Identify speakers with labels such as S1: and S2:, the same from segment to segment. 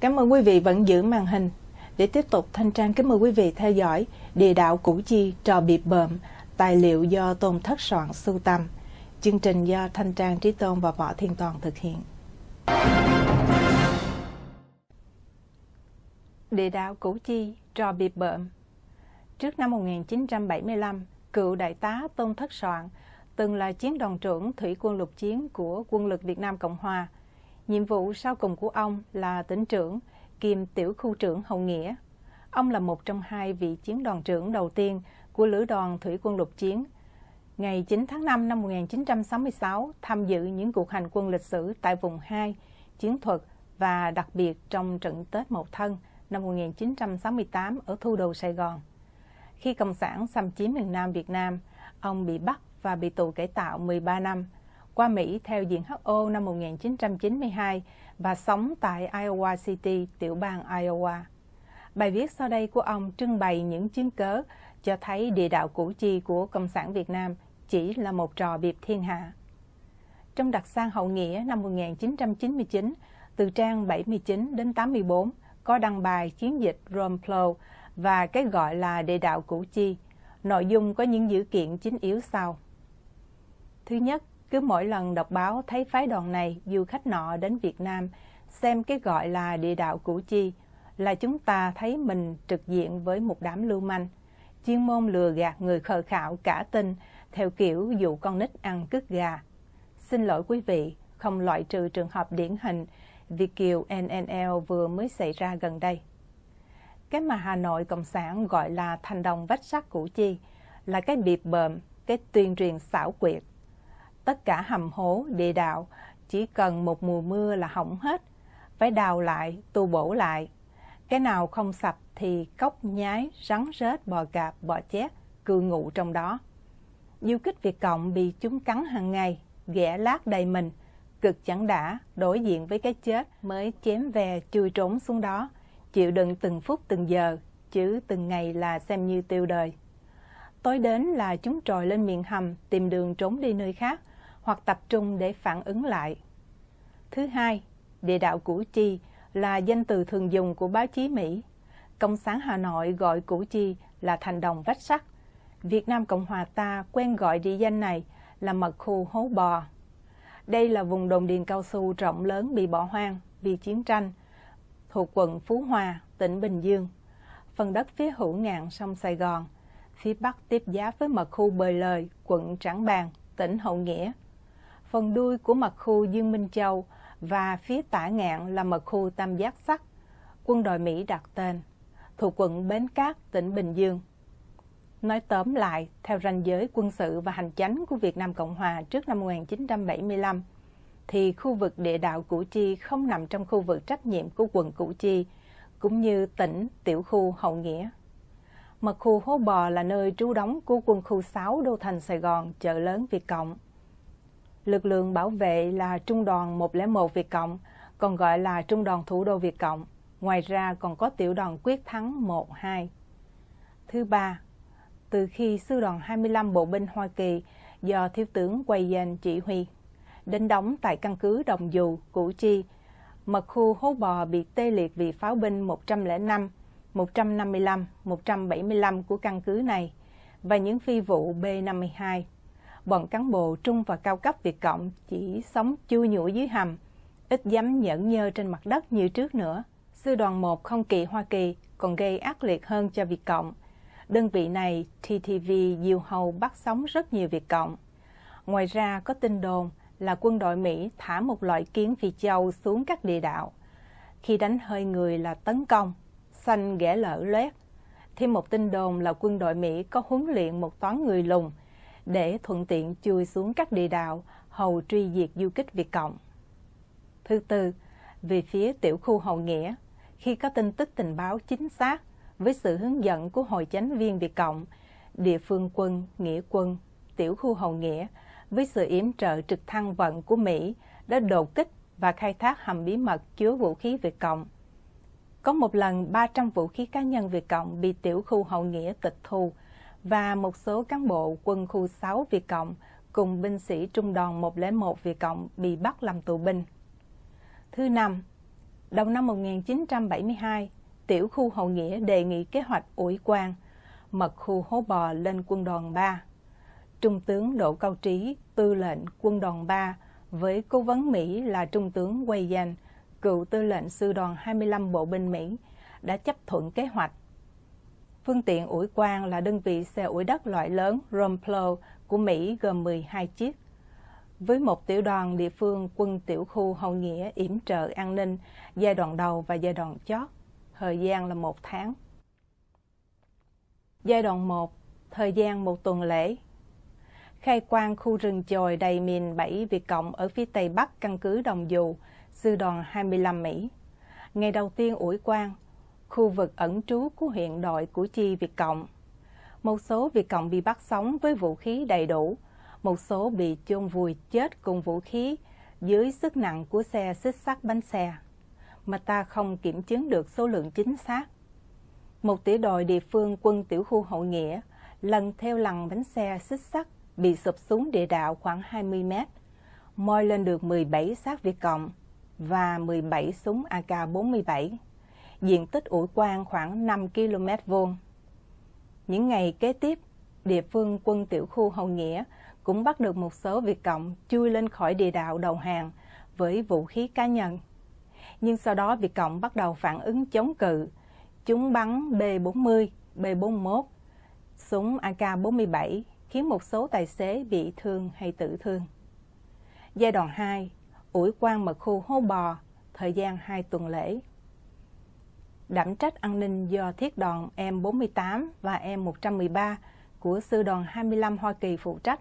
S1: Cảm ơn quý vị vẫn giữ màn hình. Để tiếp tục thanh trang kính mời quý vị theo dõi Địa đạo Củ Chi trò biệt bợm, tài liệu do Tôn Thất Soạn sưu tầm. Chương trình do Thanh Trang Trí Tôn và Võ Thiên Toàn thực hiện. Địa đạo Củ Chi trò biệt bợm Trước năm 1975, cựu đại tá Tôn Thất Soạn từng là chiến đoàn trưởng thủy quân lục chiến của quân lực Việt Nam Cộng Hòa, Nhiệm vụ sau cùng của ông là tỉnh trưởng, kiêm tiểu khu trưởng Hậu Nghĩa. Ông là một trong hai vị chiến đoàn trưởng đầu tiên của Lữ đoàn Thủy quân lục chiến. Ngày 9 tháng 5 năm 1966, tham dự những cuộc hành quân lịch sử tại vùng 2, chiến thuật và đặc biệt trong trận Tết Mậu Thân năm 1968 ở thu đô Sài Gòn. Khi Cộng sản xâm chiếm miền Nam Việt Nam, ông bị bắt và bị tù cải tạo 13 năm – qua Mỹ theo diện HO năm 1992 và sống tại Iowa City, tiểu bang Iowa. Bài viết sau đây của ông trưng bày những chứng cớ cho thấy địa đạo củ chi của Cộng sản Việt Nam chỉ là một trò biệp thiên hạ. Trong đặc sang hậu nghĩa năm 1999, từ trang 79 đến 84 có đăng bài chiến dịch Rome Plow và cái gọi là địa đạo Củ Chi. Nội dung có những dữ kiện chính yếu sau. Thứ nhất, cứ mỗi lần đọc báo thấy phái đoàn này, du khách nọ đến Việt Nam, xem cái gọi là địa đạo Củ Chi, là chúng ta thấy mình trực diện với một đám lưu manh. Chuyên môn lừa gạt người khờ khảo cả tin, theo kiểu dụ con nít ăn cứt gà. Xin lỗi quý vị, không loại trừ trường hợp điển hình, Việt Kiều NNL vừa mới xảy ra gần đây. Cái mà Hà Nội Cộng sản gọi là thành đồng vách sắt Củ Chi là cái biệt bợm, cái tuyên truyền xảo quyệt Tất cả hầm hố, địa đạo, chỉ cần một mùa mưa là hỏng hết. Phải đào lại, tu bổ lại. Cái nào không sập thì cốc nhái, rắn rết, bò cạp, bò chét, cư ngụ trong đó. Du kích Việt Cộng bị chúng cắn hàng ngày, ghẻ lát đầy mình, cực chẳng đã, đối diện với cái chết mới chém về chui trốn xuống đó, chịu đựng từng phút từng giờ, chứ từng ngày là xem như tiêu đời. Tối đến là chúng trồi lên miệng hầm, tìm đường trốn đi nơi khác, hoặc tập trung để phản ứng lại. Thứ hai, địa đạo Củ Chi là danh từ thường dùng của báo chí Mỹ. Công sáng Hà Nội gọi Củ Chi là thành đồng vách sắt. Việt Nam Cộng hòa ta quen gọi địa danh này là mật khu hố bò. Đây là vùng đồn điền cao su rộng lớn bị bỏ hoang vì chiến tranh, thuộc quận Phú Hòa, tỉnh Bình Dương. Phần đất phía hữu ngạn sông Sài Gòn, phía bắc tiếp giáp với mật khu Bời Lời, quận Trảng Bàng, tỉnh Hậu Nghĩa, phần đuôi của mật khu Dương Minh Châu và phía tả ngạn là mật khu Tam Giác Sắt, quân đội Mỹ đặt tên, thuộc quận Bến Cát, tỉnh Bình Dương. Nói tóm lại, theo ranh giới quân sự và hành chánh của Việt Nam Cộng Hòa trước năm 1975, thì khu vực địa đạo Củ Chi không nằm trong khu vực trách nhiệm của quận Củ Chi, cũng như tỉnh tiểu khu Hậu Nghĩa. Mật khu Hố Bò là nơi trú đóng của quân khu 6 đô thành Sài Gòn, chợ lớn Việt Cộng lực lượng bảo vệ là Trung đoàn 101 Việt Cộng, còn gọi là Trung đoàn Thủ đô Việt Cộng. Ngoài ra còn có tiểu đoàn quyết thắng 1-2. Thứ ba, từ khi sư đoàn 25 bộ binh Hoa Kỳ do Thiếu tướng quay Wayan chỉ huy đến đóng tại căn cứ Đồng Dù, Củ Chi, mật khu hố bò bị tê liệt vì pháo binh 105, 155, 175 của căn cứ này và những phi vụ B-52 bọn cán bộ trung và cao cấp Việt Cộng chỉ sống chui nhủi dưới hầm, ít dám nhẫn nhơ trên mặt đất như trước nữa. Sư đoàn 1 không kỵ Hoa Kỳ còn gây ác liệt hơn cho Việt Cộng. Đơn vị này, TTV diều hầu bắt sống rất nhiều Việt Cộng. Ngoài ra có tin đồn là quân đội Mỹ thả một loại kiến phi châu xuống các địa đạo. Khi đánh hơi người là tấn công, xanh ghẻ lở loét. Thêm một tin đồn là quân đội Mỹ có huấn luyện một toán người lùng – để thuận tiện chui xuống các địa đạo hầu truy diệt du kích Việt Cộng. Thứ tư, về phía tiểu khu Hậu Nghĩa, khi có tin tức tình báo chính xác với sự hướng dẫn của hội chánh viên Việt Cộng, địa phương quân, nghĩa quân, tiểu khu Hậu Nghĩa với sự yểm trợ trực thăng vận của Mỹ đã đột kích và khai thác hầm bí mật chứa vũ khí Việt Cộng. Có một lần 300 vũ khí cá nhân Việt Cộng bị tiểu khu Hậu Nghĩa tịch thu, và một số cán bộ quân khu 6 Việt Cộng cùng binh sĩ trung đoàn 101 Việt Cộng bị bắt làm tù binh. Thứ năm, đầu năm 1972, tiểu khu Hậu Nghĩa đề nghị kế hoạch ủi quan, mật khu hố bò lên quân đoàn 3. Trung tướng Đỗ Cao Trí, tư lệnh quân đoàn 3, với cố vấn Mỹ là Trung tướng Quay Danh, cựu tư lệnh sư đoàn 25 bộ binh Mỹ, đã chấp thuận kế hoạch Phương tiện ủi quang là đơn vị xe ủi đất loại lớn Romplow của Mỹ gồm 12 chiếc. Với một tiểu đoàn địa phương quân tiểu khu hậu nghĩa yểm trợ an ninh giai đoạn đầu và giai đoạn chót, thời gian là một tháng. Giai đoạn 1, thời gian một tuần lễ. Khai quang khu rừng chồi đầy mìn 7 Việt Cộng ở phía tây bắc căn cứ Đồng Dù, sư đoàn 25 Mỹ. Ngày đầu tiên ủi quang, khu vực ẩn trú của huyện đội Củ Chi Việt Cộng. Một số Việt Cộng bị bắt sống với vũ khí đầy đủ, một số bị chôn vùi chết cùng vũ khí dưới sức nặng của xe xích sắt bánh xe, mà ta không kiểm chứng được số lượng chính xác. Một tiểu đội địa phương quân tiểu khu Hậu Nghĩa lần theo lằn bánh xe xích sắt bị sụp xuống địa đạo khoảng 20 mét, moi lên được 17 xác Việt Cộng và 17 súng AK-47 diện tích ủi quang khoảng 5 km vuông. Những ngày kế tiếp, địa phương quân tiểu khu Hậu Nghĩa cũng bắt được một số Việt Cộng chui lên khỏi địa đạo đầu hàng với vũ khí cá nhân. Nhưng sau đó Việt Cộng bắt đầu phản ứng chống cự. Chúng bắn B-40, B-41, súng AK-47 khiến một số tài xế bị thương hay tử thương. Giai đoạn 2, ủi quan mật khu hố bò, thời gian 2 tuần lễ đảm trách an ninh do thiết đoàn M48 và M113 của sư đoàn 25 Hoa Kỳ phụ trách.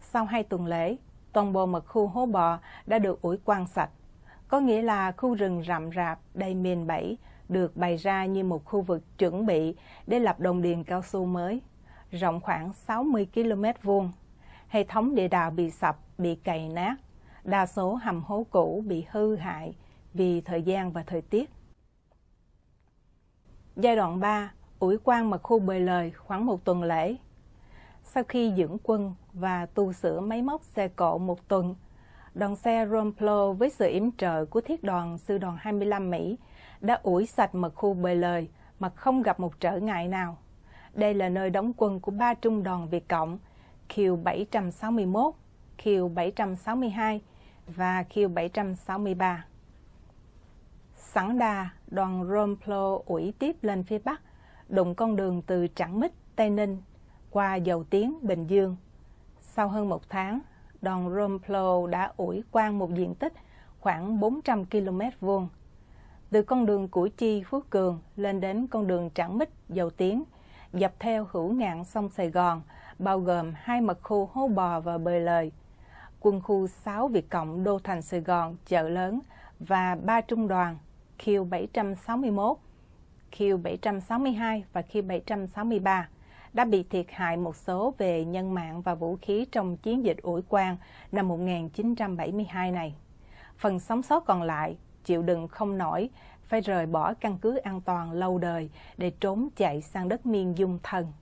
S1: Sau hai tuần lễ, toàn bộ mật khu hố bò đã được ủi quang sạch, có nghĩa là khu rừng rậm rạp đầy miền bẫy được bày ra như một khu vực chuẩn bị để lập đồng điền cao su mới, rộng khoảng 60 km vuông. Hệ thống địa đạo bị sập, bị cày nát, đa số hầm hố cũ bị hư hại vì thời gian và thời tiết. Giai đoạn 3, ủi quan mật khu bời lời khoảng một tuần lễ. Sau khi dưỡng quân và tu sửa máy móc xe cộ một tuần, đoàn xe Romplo với sự yểm trợ của thiết đoàn sư đoàn 25 Mỹ đã ủi sạch mật khu bời lời mà không gặp một trở ngại nào. Đây là nơi đóng quân của ba trung đoàn Việt Cộng, Kiều 761, Kiều 762 và Kiều 763. Sẵn đà đoàn Romplo ủi tiếp lên phía Bắc, đụng con đường từ Trảng Mít, Tây Ninh, qua Dầu Tiến, Bình Dương. Sau hơn một tháng, đoàn Romplo đã ủi quang một diện tích khoảng 400 km vuông. Từ con đường Củ Chi, Phước Cường lên đến con đường Trảng Mít, Dầu Tiến, dọc theo hữu ngạn sông Sài Gòn, bao gồm hai mật khu Hố Bò và bờ Lời, quân khu 6 Việt Cộng Đô Thành Sài Gòn, chợ lớn và ba trung đoàn – Q761, Q762 và Q763 đã bị thiệt hại một số về nhân mạng và vũ khí trong chiến dịch ủi quang năm 1972 này. Phần sống sót còn lại chịu đựng không nổi, phải rời bỏ căn cứ an toàn lâu đời để trốn chạy sang đất miền dung thần.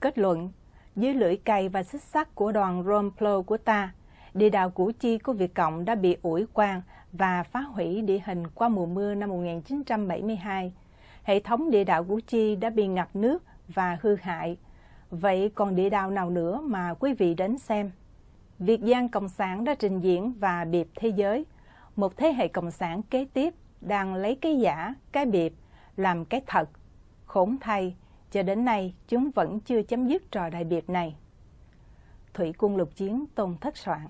S1: Kết luận, dưới lưỡi cày và xích sắt của đoàn Romplo của ta, địa đạo Củ Chi của Việt Cộng đã bị ủi quang và phá hủy địa hình qua mùa mưa năm 1972. Hệ thống địa đạo Củ Chi đã bị ngập nước và hư hại. Vậy còn địa đạo nào nữa mà quý vị đến xem? Việt Giang Cộng sản đã trình diễn và biệp thế giới. Một thế hệ Cộng sản kế tiếp đang lấy cái giả, cái biệp, làm cái thật. Khốn thay, cho đến nay chúng vẫn chưa chấm dứt trò đại biệp này. Thủy quân lục chiến Tôn Thất Soạn